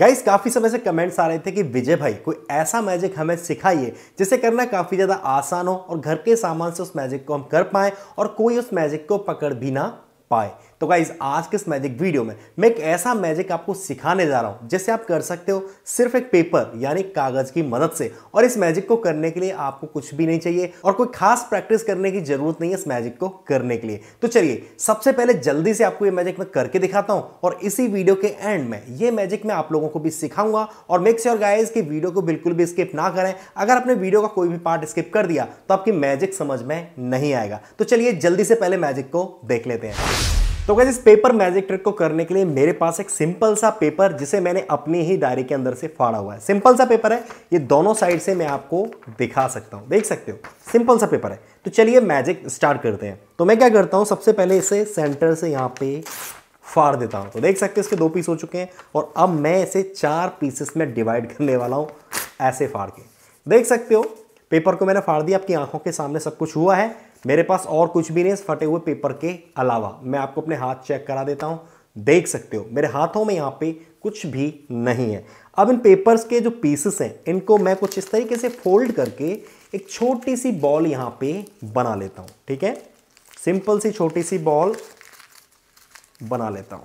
guys काफ़ी समय से कमेंट्स आ रहे थे कि विजय भाई कोई ऐसा मैजिक हमें सिखाइए जिसे करना काफ़ी ज़्यादा आसान हो और घर के सामान से उस मैजिक को हम कर पाएँ और कोई उस मैजिक को पकड़ भी ना पाए तो गाइज आज के इस मैजिक वीडियो में मैं एक ऐसा मैजिक आपको सिखाने जा रहा हूँ जिसे आप कर सकते हो सिर्फ एक पेपर यानी कागज की मदद से और इस मैजिक को करने के लिए आपको कुछ भी नहीं चाहिए और कोई खास प्रैक्टिस करने की जरूरत नहीं है इस मैजिक को करने के लिए तो चलिए सबसे पहले जल्दी से आपको ये मैजिक मैं करके दिखाता हूँ और इसी वीडियो के एंड में ये मैजिक मैं आप लोगों को भी सिखाऊंगा और मेक श्योर गाइज की वीडियो को बिल्कुल भी स्किप ना करें अगर आपने वीडियो का कोई भी पार्ट स्किप कर दिया तो आपकी मैजिक समझ में नहीं आएगा तो चलिए जल्दी से पहले मैजिक को देख लेते हैं तो गैस इस पेपर मैजिक ट्रिक को करने के लिए मेरे पास एक सिंपल सा पेपर जिसे मैंने अपनी ही डायरी के अंदर से फाड़ा हुआ है सिंपल सा पेपर है ये दोनों साइड से मैं आपको दिखा सकता हूँ देख सकते हो सिंपल सा पेपर है तो चलिए मैजिक स्टार्ट करते हैं तो मैं क्या करता हूँ सबसे पहले इसे सेंटर से यहाँ पे फाड़ देता हूँ तो देख सकते हो इसके दो पीस हो चुके हैं और अब मैं इसे चार पीसेस में डिवाइड करने वाला हूँ ऐसे फाड़ के देख सकते हो पेपर को मैंने फाड़ दिया आपकी आंखों के सामने सब कुछ हुआ है मेरे पास और कुछ भी नहीं इस फटे हुए पेपर के अलावा मैं आपको अपने हाथ चेक करा देता हूँ देख सकते हो मेरे हाथों में यहाँ पे कुछ भी नहीं है अब इन पेपर्स के जो पीसेस हैं इनको मैं कुछ इस तरीके से फोल्ड करके एक छोटी सी बॉल यहाँ पे बना लेता हूँ ठीक है सिंपल सी छोटी सी बॉल बना लेता हूँ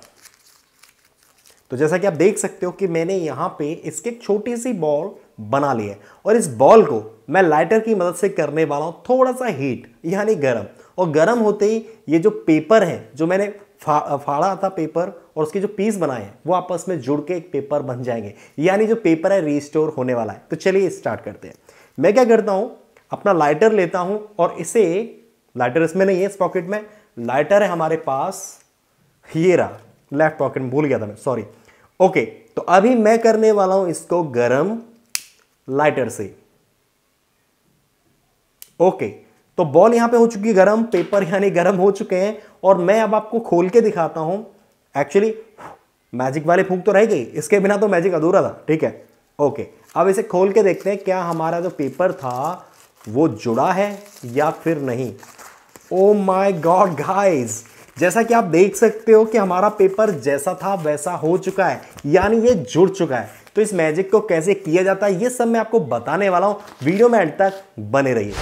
तो जैसा कि आप देख सकते हो कि मैंने यहाँ पे इसके एक छोटी सी बॉल बना ली है और इस बॉल को मैं लाइटर की मदद से करने वाला हूँ थोड़ा सा हीट यानी गर्म और गर्म होते ही ये जो पेपर है जो मैंने फा, फाड़ा था पेपर और उसके जो पीस बनाए हैं वो आपस में जुड़ के एक पेपर बन जाएंगे यानी जो पेपर है रिस्टोर होने वाला है तो चलिए स्टार्ट करते हैं मैं क्या करता हूँ अपना लाइटर लेता हूँ और इसे लाइटर इसमें नहीं है इस पॉकेट में लाइटर है हमारे पास ये रहा लेफ्ट पॉकेट में भूल गया था मैं सॉरी ओके तो अभी मैं करने वाला हूं इसको गरम लाइटर से ओके तो बॉल यहां पे हो चुकी है गर्म पेपर यानी गर्म हो चुके हैं और मैं अब आपको खोल के दिखाता हूं एक्चुअली मैजिक वाले फूक तो रह गई इसके बिना तो मैजिक अधूरा था ठीक है ओके अब इसे खोल के देखते हैं क्या हमारा जो पेपर था वो जुड़ा है या फिर नहीं ओ माई गॉड गाइज़ जैसा कि आप देख सकते हो कि हमारा पेपर जैसा था वैसा हो चुका है यानी ये जुड़ चुका है तो इस मैजिक को कैसे किया जाता है ये सब मैं आपको बताने वाला हूँ वीडियो में एंड तक बने रहिए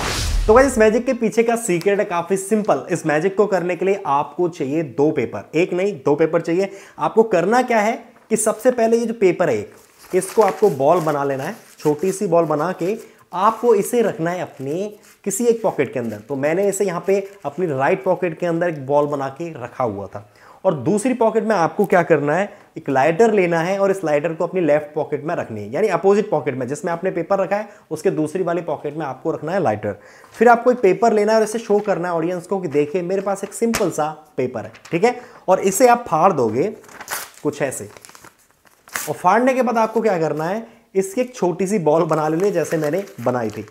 तो भाई इस मैजिक के पीछे का सीक्रेट है काफी सिंपल इस मैजिक को करने के लिए आपको चाहिए दो पेपर एक नहीं दो पेपर चाहिए आपको करना क्या है कि सबसे पहले ये जो पेपर है एक इसको आपको बॉल बना लेना है छोटी सी बॉल बना के आपको इसे रखना है अपने किसी एक पॉकेट के अंदर तो मैंने इसे यहाँ पे अपनी राइट पॉकेट के अंदर एक बॉल बना के रखा हुआ था और दूसरी पॉकेट में आपको क्या करना है एक लाइटर लेना है और इस लाइटर को अपनी लेफ्ट पॉकेट में रखनी है यानी अपोजिट पॉकेट में जिसमें आपने पेपर रखा है उसके दूसरी वाली पॉकेट में आपको रखना है लाइटर फिर आपको एक पेपर लेना है और इसे शो करना है ऑडियंस को कि देखिए मेरे पास एक सिंपल सा पेपर है ठीक है और इसे आप फाड़ दोगे कुछ ऐसे और फाड़ने के बाद आपको क्या करना है इसकी एक छोटी सी बॉल बना लेने जैसे मैंने बनाई थी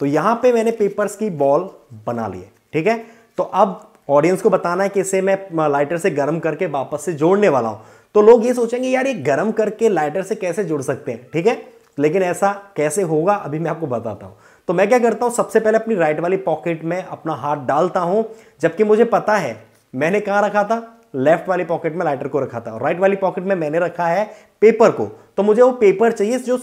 तो यहां पे मैंने पेपर्स की बॉल बना ली है ठीक है तो अब ऑडियंस को बताना है कि इसे मैं लाइटर से गर्म करके वापस से जोड़ने वाला हूं तो लोग ये सोचेंगे यार ये गर्म करके लाइटर से कैसे जुड़ सकते हैं ठीक है लेकिन ऐसा कैसे होगा अभी मैं आपको बताता हूं तो मैं क्या करता हूं सबसे पहले अपनी राइट वाली पॉकेट में अपना हाथ डालता हूं जबकि मुझे पता है मैंने कहां रखा था लेफ्ट वाली पॉकेट में लाइटर को रखा था और राइट वाली पॉकेट में मैंने रखा है पेपर को तो मुझे वो पेपर चाहिए जो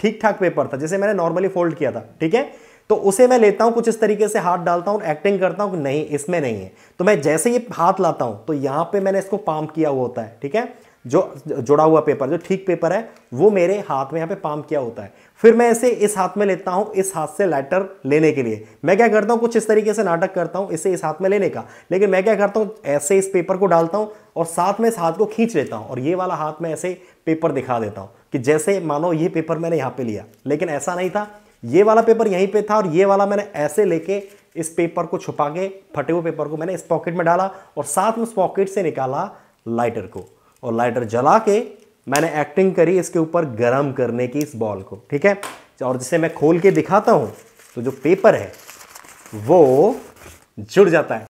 ठीक ठाक पेपर था जिसे मैंने नॉर्मली फोल्ड किया था ठीक है तो उसे मैं लेता हूं कुछ इस तरीके से हाथ डालता हूँ एक्टिंग करता हूं कि नहीं इसमें नहीं है तो मैं जैसे ये हाथ लाता हूं तो यहां पे मैंने इसको पाम किया हुआ होता है ठीक है जो जुड़ा हुआ पेपर जो ठीक पेपर है वो मेरे हाथ में यहाँ पे पाम किया होता है फिर मैं इसे इस हाथ में लेता हूं इस हाथ से लेटर लेने के लिए मैं क्या करता हूं कुछ इस तरीके से नाटक करता हूं इसे इस हाथ में लेने का लेकिन मैं क्या करता हूं ऐसे इस पेपर को डालता हूं और साथ में इस हाथ को खींच लेता हूं और ये वाला हाथ में ऐसे पेपर दिखा देता हूं कि जैसे मानो ये पेपर मैंने यहाँ पर लिया लेकिन ऐसा नहीं था ये वाला पेपर यहीं पर था और ये वाला मैंने ऐसे लेके इस पेपर को छुपा के फटे हुए पेपर को मैंने इस पॉकेट में डाला और साथ में उस पॉकेट से निकाला लाइटर को और लाइटर जला के मैंने एक्टिंग करी इसके ऊपर गर्म करने की इस बॉल को ठीक है और जिसे मैं खोल के दिखाता हूँ तो जो पेपर है वो जुड़ जाता है